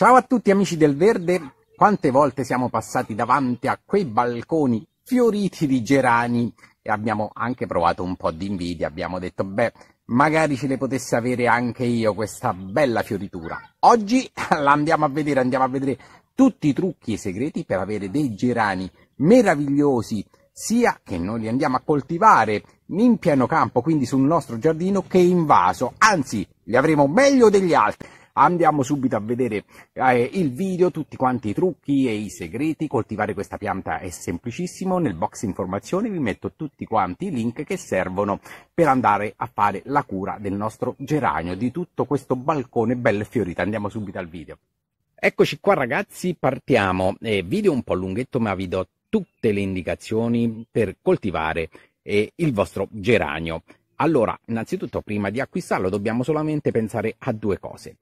Ciao a tutti amici del verde, quante volte siamo passati davanti a quei balconi fioriti di gerani e abbiamo anche provato un po' di invidia, abbiamo detto beh, magari ce le potesse avere anche io questa bella fioritura. Oggi la andiamo a vedere, andiamo a vedere tutti i trucchi e segreti per avere dei gerani meravigliosi, sia che noi li andiamo a coltivare in pieno campo, quindi sul nostro giardino, che in vaso, anzi li avremo meglio degli altri. Andiamo subito a vedere eh, il video, tutti quanti i trucchi e i segreti. Coltivare questa pianta è semplicissimo. Nel box informazioni vi metto tutti quanti i link che servono per andare a fare la cura del nostro geranio, di tutto questo balcone bello e fiorito. Andiamo subito al video. Eccoci qua ragazzi, partiamo. Eh, video un po' lunghetto ma vi do tutte le indicazioni per coltivare eh, il vostro geranio. Allora, innanzitutto prima di acquistarlo dobbiamo solamente pensare a due cose.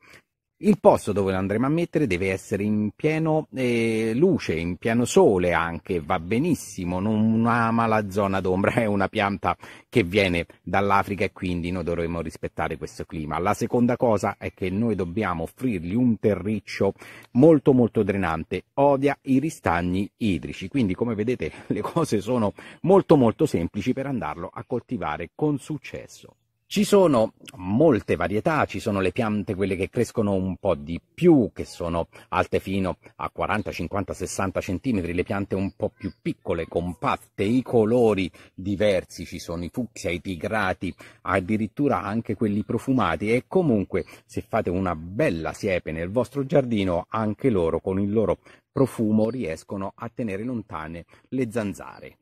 Il posto dove lo andremo a mettere deve essere in pieno eh, luce, in pieno sole anche, va benissimo, non ama la zona d'ombra, è una pianta che viene dall'Africa e quindi noi dovremo rispettare questo clima. La seconda cosa è che noi dobbiamo offrirgli un terriccio molto molto drenante, odia i ristagni idrici, quindi come vedete le cose sono molto molto semplici per andarlo a coltivare con successo. Ci sono molte varietà, ci sono le piante, quelle che crescono un po' di più, che sono alte fino a 40, 50, 60 centimetri, le piante un po' più piccole, compatte, i colori diversi, ci sono i fucsia, i tigrati, addirittura anche quelli profumati e comunque se fate una bella siepe nel vostro giardino, anche loro con il loro profumo riescono a tenere lontane le zanzare.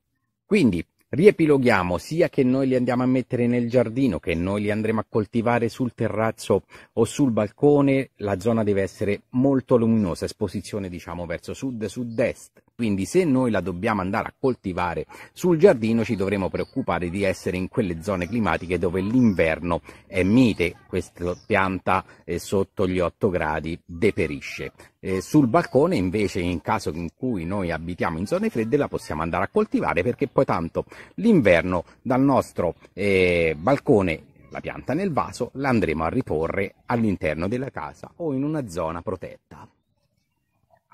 Quindi Riepiloghiamo sia che noi li andiamo a mettere nel giardino, che noi li andremo a coltivare sul terrazzo o sul balcone, la zona deve essere molto luminosa, esposizione diciamo verso sud-sud-est, quindi se noi la dobbiamo andare a coltivare sul giardino ci dovremo preoccupare di essere in quelle zone climatiche dove l'inverno è mite, questa pianta eh, sotto gli 8 gradi deperisce. Eh, sul balcone invece in caso in cui noi abitiamo in zone fredde la possiamo andare a coltivare perché poi tanto l'inverno dal nostro eh, balcone la pianta nel vaso la andremo a riporre all'interno della casa o in una zona protetta.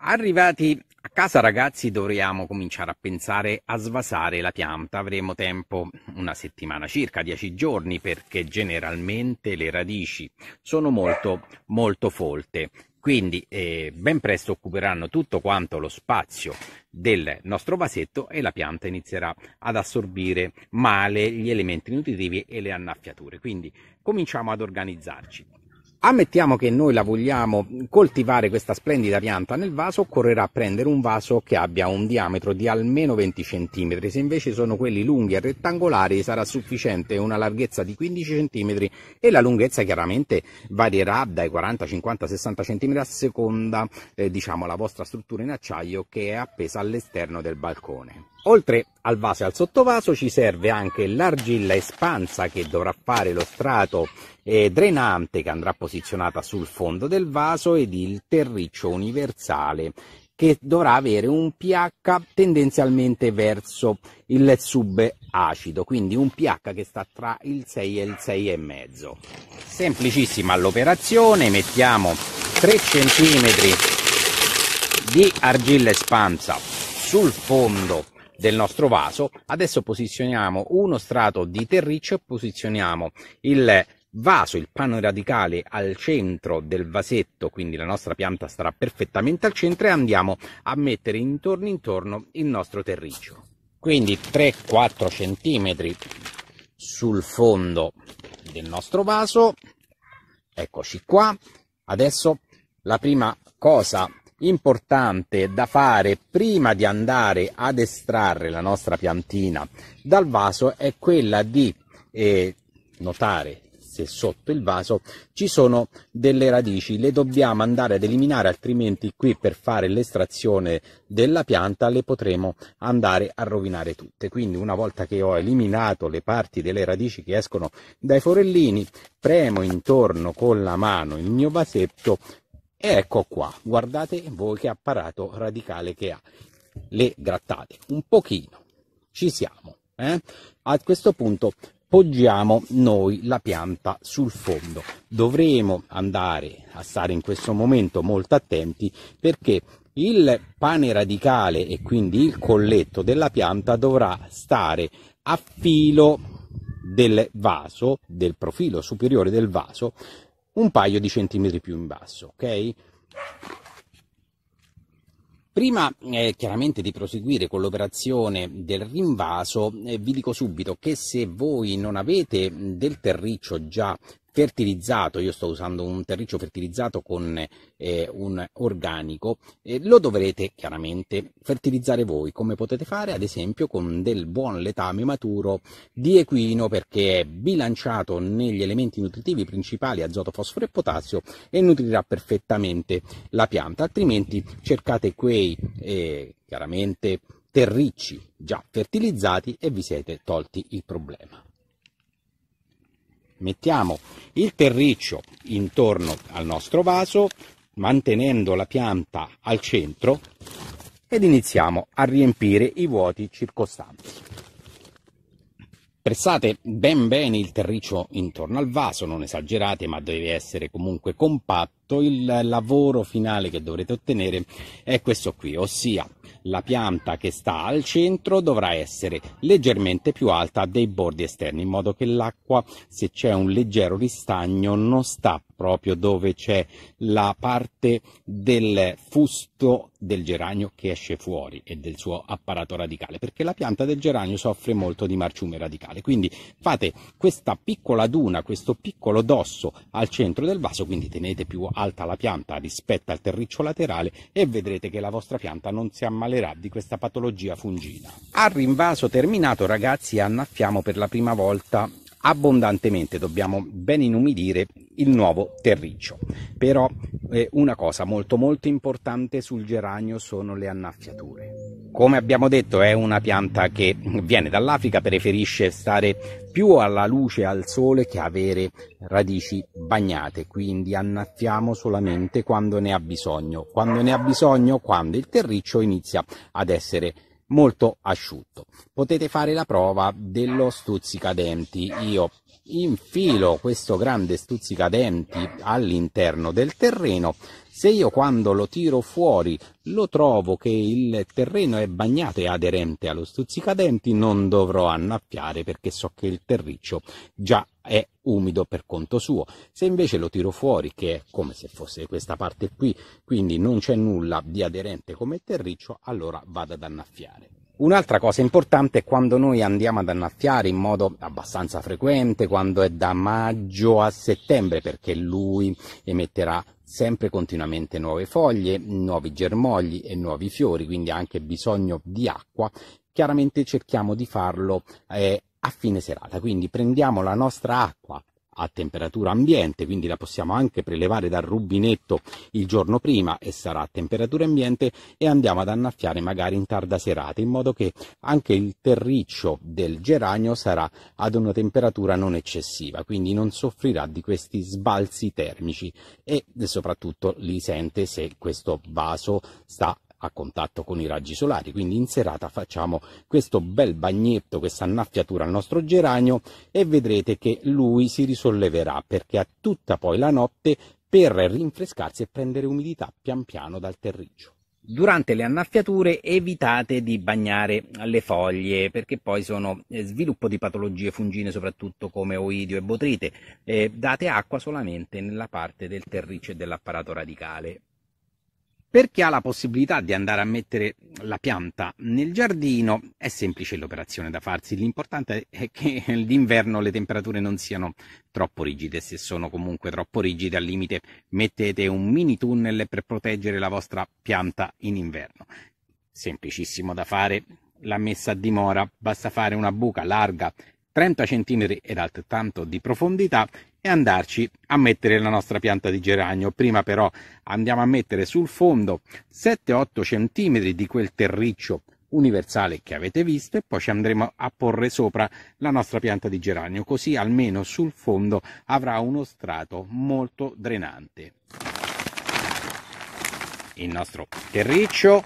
Arrivati a casa ragazzi dovremo cominciare a pensare a svasare la pianta, avremo tempo una settimana circa, 10 giorni perché generalmente le radici sono molto molto folte, quindi eh, ben presto occuperanno tutto quanto lo spazio del nostro vasetto e la pianta inizierà ad assorbire male gli elementi nutritivi e le annaffiature, quindi cominciamo ad organizzarci. Ammettiamo che noi la vogliamo coltivare questa splendida pianta nel vaso, occorrerà prendere un vaso che abbia un diametro di almeno 20 cm, se invece sono quelli lunghi e rettangolari sarà sufficiente una larghezza di 15 cm e la lunghezza chiaramente varierà dai 40, 50, 60 cm a seconda eh, diciamo la vostra struttura in acciaio che è appesa all'esterno del balcone. Oltre al vaso e al sottovaso ci serve anche l'argilla espansa che dovrà fare lo strato eh, drenante che andrà posizionata sul fondo del vaso ed il terriccio universale che dovrà avere un pH tendenzialmente verso il subacido, quindi un pH che sta tra il 6 e il 6,5. Semplicissima l'operazione, mettiamo 3 cm di argilla espansa sul fondo del nostro vaso. Adesso posizioniamo uno strato di terriccio e posizioniamo il vaso, il panno radicale al centro del vasetto, quindi la nostra pianta starà perfettamente al centro e andiamo a mettere intorno intorno il nostro terriccio. Quindi 3-4 centimetri sul fondo del nostro vaso. Eccoci qua. Adesso la prima cosa importante da fare prima di andare ad estrarre la nostra piantina dal vaso è quella di eh, notare se sotto il vaso ci sono delle radici, le dobbiamo andare ad eliminare altrimenti qui per fare l'estrazione della pianta le potremo andare a rovinare tutte. Quindi una volta che ho eliminato le parti delle radici che escono dai forellini, premo intorno con la mano il mio vasetto e ecco qua, guardate voi che apparato radicale che ha. Le grattate un pochino, ci siamo. Eh? A questo punto poggiamo noi la pianta sul fondo. Dovremo andare a stare in questo momento molto attenti perché il pane radicale e quindi il colletto della pianta dovrà stare a filo del vaso, del profilo superiore del vaso, un paio di centimetri più in basso, ok? Prima eh, chiaramente di proseguire con l'operazione del rinvaso, eh, vi dico subito che se voi non avete mm, del terriccio già fertilizzato, io sto usando un terriccio fertilizzato con eh, un organico, eh, lo dovrete chiaramente fertilizzare voi, come potete fare ad esempio con del buon letame maturo di equino perché è bilanciato negli elementi nutritivi principali azoto, fosforo e potassio e nutrirà perfettamente la pianta, altrimenti cercate quei eh, chiaramente terricci già fertilizzati e vi siete tolti il problema. Mettiamo il terriccio intorno al nostro vaso, mantenendo la pianta al centro ed iniziamo a riempire i vuoti circostanti. Pressate ben bene il terriccio intorno al vaso, non esagerate ma deve essere comunque compatto. Il lavoro finale che dovrete ottenere è questo qui, ossia la pianta che sta al centro dovrà essere leggermente più alta dei bordi esterni in modo che l'acqua se c'è un leggero ristagno non sta proprio dove c'è la parte del fusto del geranio che esce fuori e del suo apparato radicale, perché la pianta del geranio soffre molto di marciume radicale. Quindi fate questa piccola duna, questo piccolo dosso al centro del vaso, quindi tenete più alta la pianta rispetto al terriccio laterale e vedrete che la vostra pianta non si ammalerà di questa patologia fungina. Al rinvaso terminato ragazzi annaffiamo per la prima volta abbondantemente, dobbiamo ben inumidire il nuovo terriccio. Però eh, una cosa molto molto importante sul geranio sono le annaffiature. Come abbiamo detto è una pianta che viene dall'Africa, preferisce stare più alla luce, al sole che avere radici bagnate, quindi annaffiamo solamente quando ne ha bisogno. Quando ne ha bisogno, quando il terriccio inizia ad essere molto asciutto. Potete fare la prova dello stuzzicadenti. Io infilo questo grande stuzzicadenti all'interno del terreno, se io quando lo tiro fuori lo trovo che il terreno è bagnato e aderente allo stuzzicadenti, non dovrò annaffiare perché so che il terriccio già è umido per conto suo. Se invece lo tiro fuori, che è come se fosse questa parte qui, quindi non c'è nulla di aderente come terriccio, allora vado ad annaffiare. Un'altra cosa importante è quando noi andiamo ad annaffiare in modo abbastanza frequente, quando è da maggio a settembre, perché lui emetterà sempre continuamente nuove foglie, nuovi germogli e nuovi fiori, quindi anche bisogno di acqua. Chiaramente cerchiamo di farlo eh, a fine serata, quindi prendiamo la nostra acqua a temperatura ambiente, quindi la possiamo anche prelevare dal rubinetto il giorno prima e sarà a temperatura ambiente e andiamo ad annaffiare magari in tarda serata, in modo che anche il terriccio del geranio sarà ad una temperatura non eccessiva, quindi non soffrirà di questi sbalzi termici e soprattutto li sente se questo vaso sta a contatto con i raggi solari, quindi in serata facciamo questo bel bagnetto, questa annaffiatura al nostro geranio e vedrete che lui si risolleverà perché ha tutta poi la notte per rinfrescarsi e prendere umidità pian piano dal terriccio. Durante le annaffiature evitate di bagnare le foglie perché poi sono eh, sviluppo di patologie fungine soprattutto come oidio e botrite. Eh, date acqua solamente nella parte del terriccio e dell'apparato radicale. Per chi ha la possibilità di andare a mettere la pianta nel giardino, è semplice l'operazione da farsi, l'importante è che d'inverno le temperature non siano troppo rigide, se sono comunque troppo rigide al limite mettete un mini tunnel per proteggere la vostra pianta in inverno. Semplicissimo da fare, la messa a dimora, basta fare una buca larga 30 cm ed altrettanto di profondità e andarci a mettere la nostra pianta di geranio. Prima però andiamo a mettere sul fondo 7-8 cm di quel terriccio universale che avete visto e poi ci andremo a porre sopra la nostra pianta di geranio così almeno sul fondo avrà uno strato molto drenante il nostro terriccio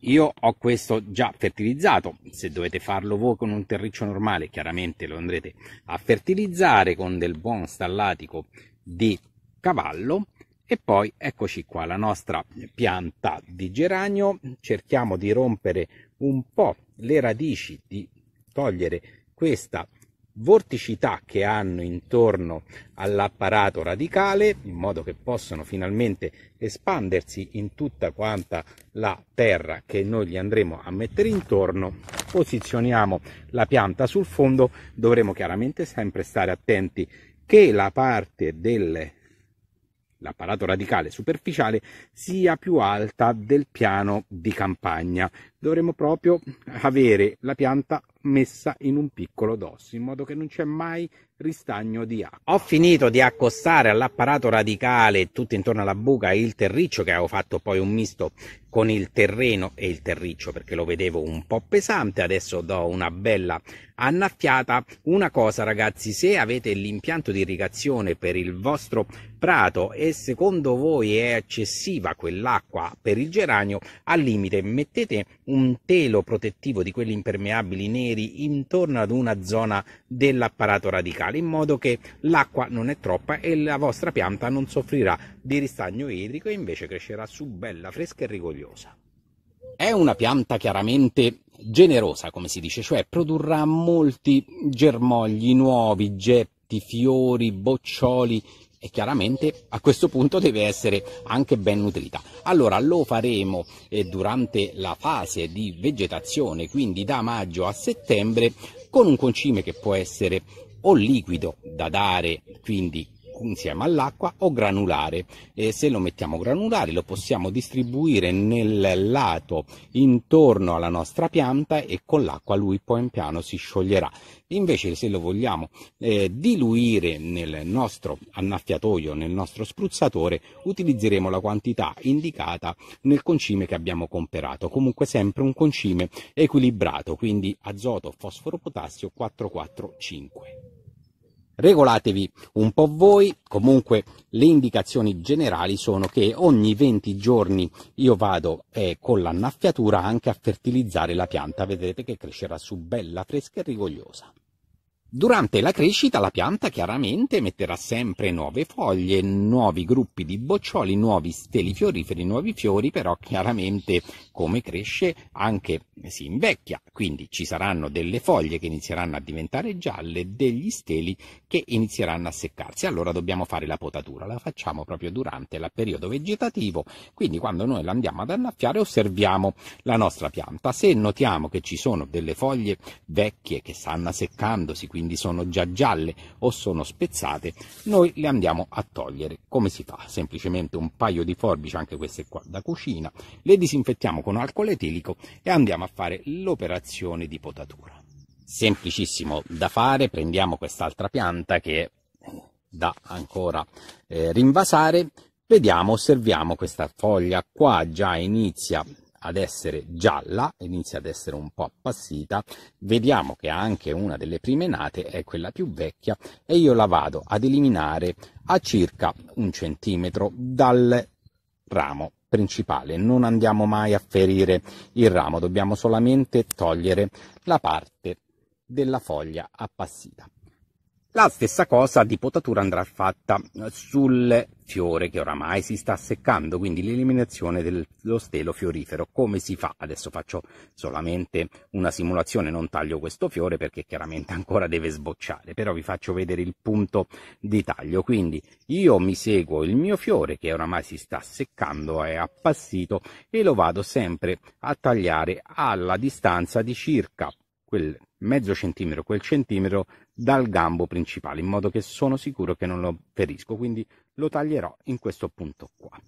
io ho questo già fertilizzato, se dovete farlo voi con un terriccio normale chiaramente lo andrete a fertilizzare con del buon stallatico di cavallo e poi eccoci qua la nostra pianta di geranio, cerchiamo di rompere un po' le radici, di togliere questa vorticità che hanno intorno all'apparato radicale in modo che possano finalmente espandersi in tutta quanta la terra che noi gli andremo a mettere intorno posizioniamo la pianta sul fondo dovremo chiaramente sempre stare attenti che la parte dell'apparato radicale superficiale sia più alta del piano di campagna dovremmo proprio avere la pianta messa in un piccolo dosso in modo che non c'è mai ristagno di acqua. Ho finito di accostare all'apparato radicale tutto intorno alla buca il terriccio che avevo fatto poi un misto con il terreno e il terriccio perché lo vedevo un po' pesante, adesso do una bella annaffiata. Una cosa ragazzi, se avete l'impianto di irrigazione per il vostro prato e secondo voi è eccessiva quell'acqua per il geranio, al limite mettete un telo protettivo di quelli impermeabili neri intorno ad una zona dell'apparato radicale, in modo che l'acqua non è troppa e la vostra pianta non soffrirà di ristagno idrico e invece crescerà su bella, fresca e rigogliosa. È una pianta chiaramente generosa, come si dice, cioè produrrà molti germogli nuovi, getti, fiori, boccioli e chiaramente a questo punto deve essere anche ben nutrita. Allora lo faremo eh, durante la fase di vegetazione, quindi da maggio a settembre, con un concime che può essere o liquido da dare, quindi insieme all'acqua o granulare e se lo mettiamo granulare lo possiamo distribuire nel lato intorno alla nostra pianta e con l'acqua lui pian piano si scioglierà. Invece se lo vogliamo eh, diluire nel nostro annaffiatoio, nel nostro spruzzatore, utilizzeremo la quantità indicata nel concime che abbiamo comperato, comunque sempre un concime equilibrato, quindi azoto, fosforo, potassio 445. Regolatevi un po' voi, comunque le indicazioni generali sono che ogni 20 giorni io vado eh, con l'annaffiatura anche a fertilizzare la pianta, vedrete che crescerà su bella, fresca e rigogliosa. Durante la crescita la pianta chiaramente metterà sempre nuove foglie, nuovi gruppi di boccioli, nuovi steli fioriferi, nuovi fiori, però chiaramente come cresce anche si invecchia, quindi ci saranno delle foglie che inizieranno a diventare gialle, degli steli che inizieranno a seccarsi. Allora dobbiamo fare la potatura, la facciamo proprio durante il periodo vegetativo, quindi quando noi la andiamo ad annaffiare osserviamo la nostra pianta. Se notiamo che ci sono delle foglie vecchie che stanno seccandosi, quindi sono già gialle o sono spezzate, noi le andiamo a togliere. Come si fa? Semplicemente un paio di forbici, anche queste qua da cucina, le disinfettiamo con alcol etilico e andiamo a fare l'operazione di potatura. Semplicissimo da fare, prendiamo quest'altra pianta che è da ancora eh, rinvasare, vediamo, osserviamo questa foglia qua già inizia ad essere gialla, inizia ad essere un po' appassita, vediamo che anche una delle prime nate è quella più vecchia e io la vado ad eliminare a circa un centimetro dal ramo principale, non andiamo mai a ferire il ramo, dobbiamo solamente togliere la parte della foglia appassita. La stessa cosa di potatura andrà fatta sul fiore che oramai si sta seccando, quindi l'eliminazione dello stelo fiorifero. Come si fa? Adesso faccio solamente una simulazione, non taglio questo fiore perché chiaramente ancora deve sbocciare, però vi faccio vedere il punto di taglio. Quindi io mi seguo il mio fiore che oramai si sta seccando, è appassito e lo vado sempre a tagliare alla distanza di circa quel mezzo centimetro, quel centimetro dal gambo principale, in modo che sono sicuro che non lo ferisco, quindi lo taglierò in questo punto qua.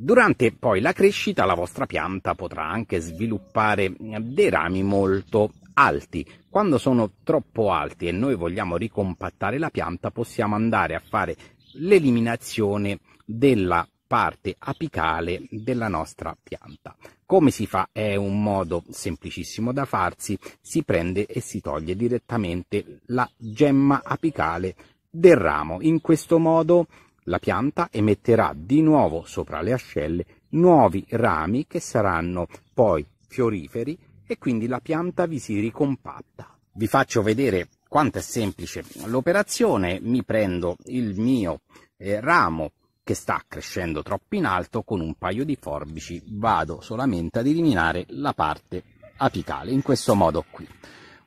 Durante poi la crescita la vostra pianta potrà anche sviluppare eh, dei rami molto alti. Quando sono troppo alti e noi vogliamo ricompattare la pianta possiamo andare a fare l'eliminazione della parte apicale della nostra pianta. Come si fa? È un modo semplicissimo da farsi, si prende e si toglie direttamente la gemma apicale del ramo. In questo modo la pianta emetterà di nuovo sopra le ascelle nuovi rami che saranno poi fioriferi e quindi la pianta vi si ricompatta. Vi faccio vedere quanto è semplice l'operazione, mi prendo il mio eh, ramo che sta crescendo troppo in alto, con un paio di forbici vado solamente ad eliminare la parte apicale, in questo modo qui.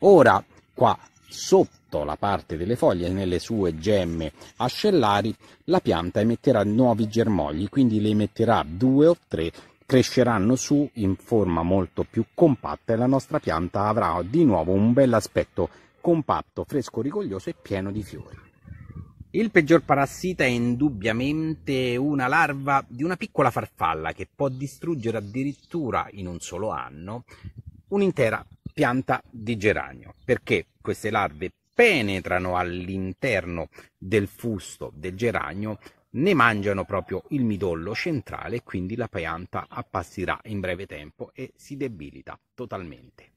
Ora qua sotto la parte delle foglie, nelle sue gemme ascellari, la pianta emetterà nuovi germogli, quindi le emetterà due o tre cresceranno su in forma molto più compatta e la nostra pianta avrà di nuovo un bel aspetto compatto, fresco, rigoglioso e pieno di fiori. Il peggior parassita è indubbiamente una larva di una piccola farfalla che può distruggere addirittura in un solo anno un'intera pianta di geranio, perché queste larve penetrano all'interno del fusto del geranio, ne mangiano proprio il midollo centrale e quindi la pianta appassirà in breve tempo e si debilita totalmente.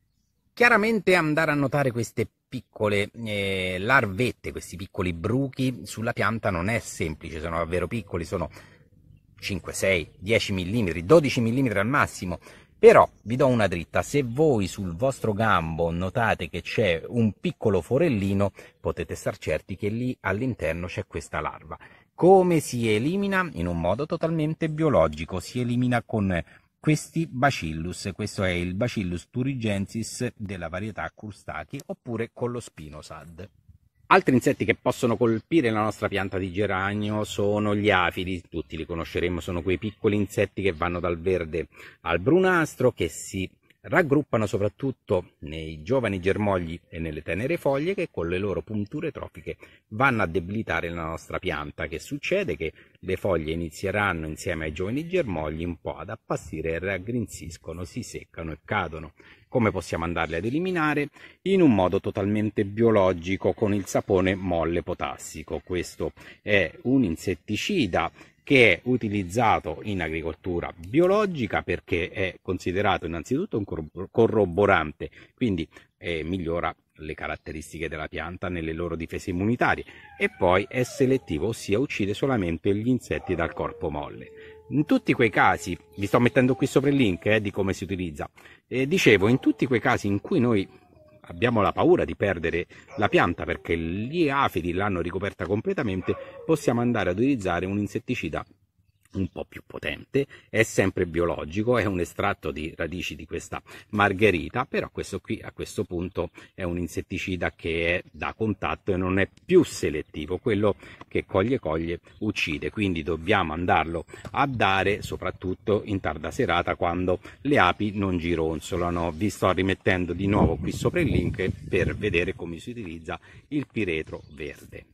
Chiaramente andare a notare queste piccole eh, larvette, questi piccoli bruchi sulla pianta non è semplice, sono davvero piccoli, sono 5, 6, 10 mm, 12 mm al massimo. Però vi do una dritta, se voi sul vostro gambo notate che c'è un piccolo forellino, potete star certi che lì all'interno c'è questa larva. Come si elimina? In un modo totalmente biologico, si elimina con questi bacillus, questo è il bacillus turigensis della varietà crustati oppure con lo spinosad. Altri insetti che possono colpire la nostra pianta di geranio sono gli afidi, tutti li conosceremo, sono quei piccoli insetti che vanno dal verde al brunastro che si raggruppano soprattutto nei giovani germogli e nelle tenere foglie che con le loro punture trofiche vanno a debilitare la nostra pianta. Che succede? Che le foglie inizieranno insieme ai giovani germogli un po' ad appassire e raggrinziscono, si seccano e cadono. Come possiamo andarle ad eliminare? In un modo totalmente biologico con il sapone molle potassico. Questo è un insetticida che è utilizzato in agricoltura biologica perché è considerato innanzitutto un corroborante, quindi eh, migliora le caratteristiche della pianta nelle loro difese immunitarie e poi è selettivo, ossia uccide solamente gli insetti dal corpo molle. In tutti quei casi, vi sto mettendo qui sopra il link eh, di come si utilizza, eh, dicevo, in tutti quei casi in cui noi abbiamo la paura di perdere la pianta perché gli afidi l'hanno ricoperta completamente, possiamo andare ad utilizzare un insetticida un po' più potente, è sempre biologico, è un estratto di radici di questa margherita, però questo qui a questo punto è un insetticida che è da contatto e non è più selettivo, quello che coglie coglie uccide, quindi dobbiamo andarlo a dare soprattutto in tarda serata quando le api non gironzolano. Vi sto rimettendo di nuovo qui sopra il link per vedere come si utilizza il piretro verde.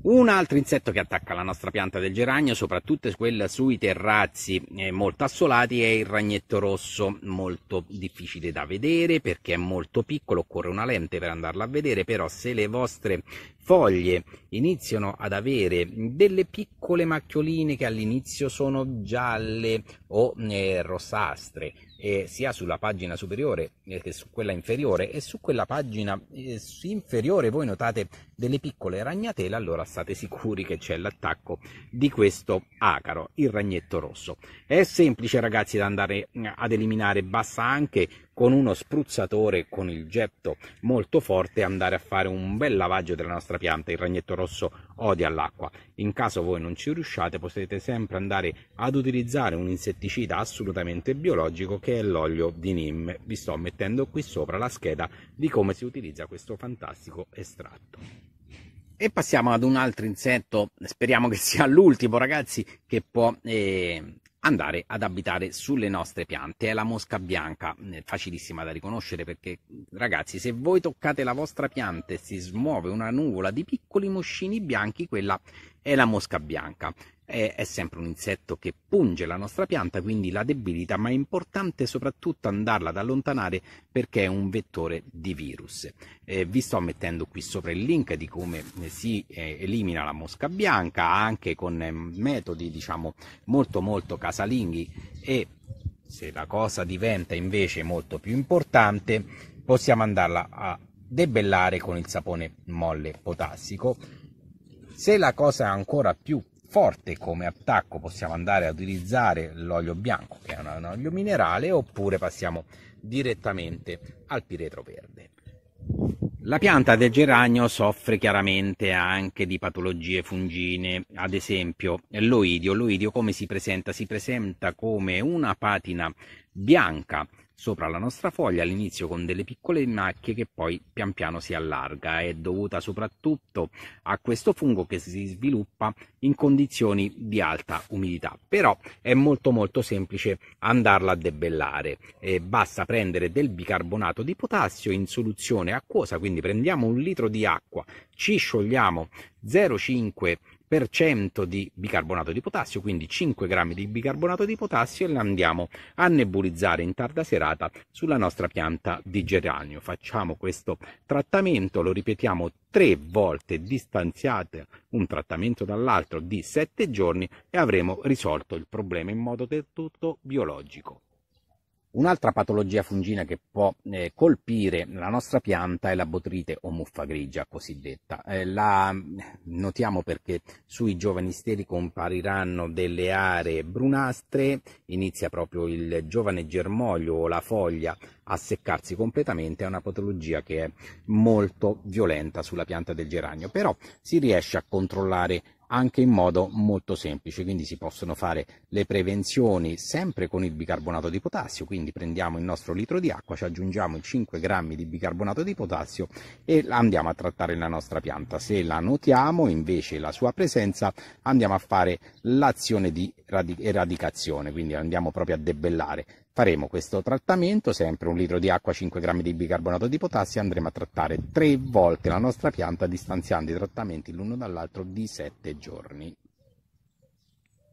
Un altro insetto che attacca la nostra pianta del geranio, soprattutto quella sui terrazzi molto assolati, è il ragnetto rosso, molto difficile da vedere perché è molto piccolo, occorre una lente per andarla a vedere, però se le vostre foglie iniziano ad avere delle piccole macchioline che all'inizio sono gialle o eh, rossastre, eh, sia sulla pagina superiore eh, che su quella inferiore e su quella pagina eh, inferiore voi notate delle piccole ragnatele, allora state sicuri che c'è l'attacco di questo acaro, il ragnetto rosso. È semplice ragazzi da andare mm, ad eliminare, basta anche con uno spruzzatore con il getto molto forte andare a fare un bel lavaggio della nostra pianta. Il ragnetto rosso odia l'acqua. In caso voi non ci riusciate potete sempre andare ad utilizzare un insetticida assolutamente biologico che è l'olio di Nim. Vi sto mettendo qui sopra la scheda di come si utilizza questo fantastico estratto. E passiamo ad un altro insetto, speriamo che sia l'ultimo ragazzi, che può eh, andare ad abitare sulle nostre piante. È la mosca bianca, mm, facilissima da riconoscere perché mm, ragazzi se voi toccate la vostra pianta e si smuove una nuvola di piccoli moscini bianchi, quella è la mosca bianca. È, è sempre un insetto che punge la nostra pianta, quindi la debilita, ma è importante soprattutto andarla ad allontanare perché è un vettore di virus. Eh, vi sto mettendo qui sopra il link di come eh, si eh, elimina la mosca bianca, anche con eh, metodi diciamo molto molto casalinghi e se la cosa diventa invece molto più importante possiamo andarla a debellare con il sapone molle potassico se la cosa è ancora più forte come attacco possiamo andare a utilizzare l'olio bianco che è un olio minerale oppure passiamo direttamente al piretro verde. La pianta del geranio soffre chiaramente anche di patologie fungine, ad esempio l'oidio. L'oidio come si presenta? Si presenta come una patina bianca sopra la nostra foglia all'inizio con delle piccole macchie che poi pian piano si allarga, è dovuta soprattutto a questo fungo che si sviluppa in condizioni di alta umidità, però è molto molto semplice andarla a debellare, e eh, basta prendere del bicarbonato di potassio in soluzione acquosa, quindi prendiamo un litro di acqua, ci sciogliamo 0,5 per di bicarbonato di potassio, quindi 5 grammi di bicarbonato di potassio e la andiamo a nebulizzare in tarda serata sulla nostra pianta di geranio. Facciamo questo trattamento, lo ripetiamo tre volte distanziate un trattamento dall'altro di 7 giorni e avremo risolto il problema in modo del tutto biologico. Un'altra patologia fungina che può eh, colpire la nostra pianta è la botrite o muffa grigia cosiddetta. Eh, la mm, notiamo perché sui giovani steli compariranno delle aree brunastre, inizia proprio il giovane germoglio o la foglia a seccarsi completamente, è una patologia che è molto violenta sulla pianta del geranio, però si riesce a controllare anche in modo molto semplice, quindi si possono fare le prevenzioni sempre con il bicarbonato di potassio, quindi prendiamo il nostro litro di acqua, ci aggiungiamo i 5 grammi di bicarbonato di potassio e andiamo a trattare la nostra pianta. Se la notiamo invece la sua presenza andiamo a fare l'azione di eradicazione, quindi andiamo proprio a debellare. Faremo questo trattamento, sempre un litro di acqua, 5 grammi di bicarbonato di potassio, andremo a trattare tre volte la nostra pianta distanziando i trattamenti l'uno dall'altro di 7 giorni.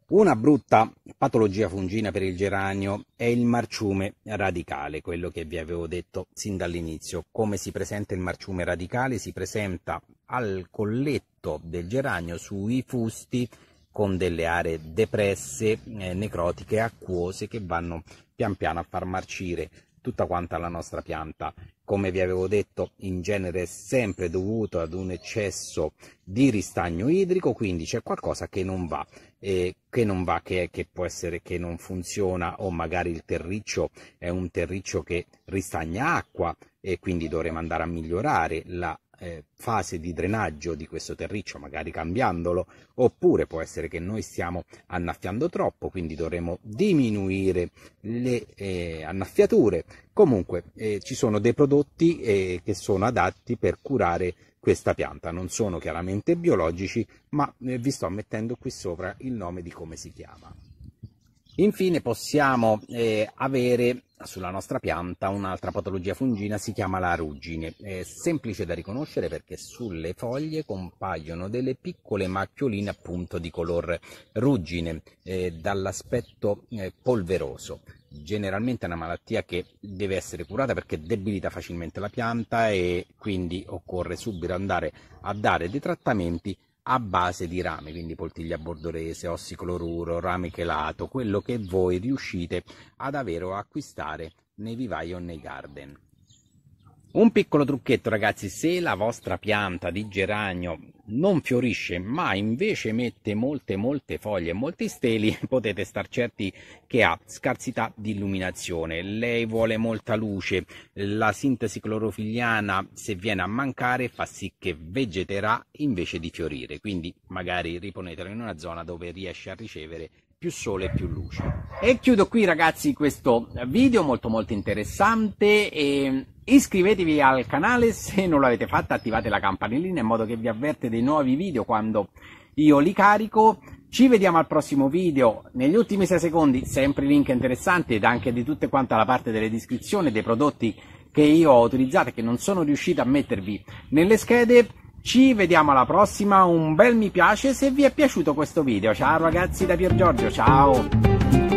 Una brutta patologia fungina per il geranio è il marciume radicale, quello che vi avevo detto sin dall'inizio. Come si presenta il marciume radicale? Si presenta al colletto del geranio sui fusti con delle aree depresse, eh, necrotiche, acquose che vanno pian piano a far marcire tutta quanta la nostra pianta. Come vi avevo detto, in genere è sempre dovuto ad un eccesso di ristagno idrico, quindi c'è qualcosa che non va, eh, che non va, che, che può essere che non funziona o magari il terriccio è un terriccio che ristagna acqua e quindi dovremo andare a migliorare la eh, fase di drenaggio di questo terriccio, magari cambiandolo, oppure può essere che noi stiamo annaffiando troppo, quindi dovremo diminuire le eh, annaffiature. Comunque eh, ci sono dei prodotti eh, che sono adatti per curare questa pianta, non sono chiaramente biologici, ma eh, vi sto mettendo qui sopra il nome di come si chiama. Infine possiamo eh, avere sulla nostra pianta un'altra patologia fungina si chiama la ruggine. È semplice da riconoscere perché sulle foglie compaiono delle piccole macchioline appunto di color ruggine eh, dall'aspetto eh, polveroso. Generalmente è una malattia che deve essere curata perché debilita facilmente la pianta e quindi occorre subito andare a dare dei trattamenti a base di rame, quindi poltiglia bordolese, ossicloruro, rame chelato, quello che voi riuscite ad avere o acquistare nei vivai o nei garden. Un piccolo trucchetto ragazzi, se la vostra pianta di geranio non fiorisce ma invece mette molte molte foglie e molti steli, potete star certi che ha scarsità di illuminazione, lei vuole molta luce, la sintesi clorofiliana se viene a mancare fa sì che vegeterà invece di fiorire, quindi magari riponetela in una zona dove riesce a ricevere più sole e più luce. E chiudo qui ragazzi questo video molto molto interessante e Iscrivetevi al canale se non l'avete fatto, attivate la campanellina in modo che vi avverte dei nuovi video quando io li carico. Ci vediamo al prossimo video, negli ultimi 6 secondi, sempre link interessanti ed anche di tutta quanta la parte delle descrizioni dei prodotti che io ho utilizzato e che non sono riuscito a mettervi nelle schede. Ci vediamo alla prossima, un bel mi piace se vi è piaciuto questo video. Ciao ragazzi da Pier Giorgio, ciao!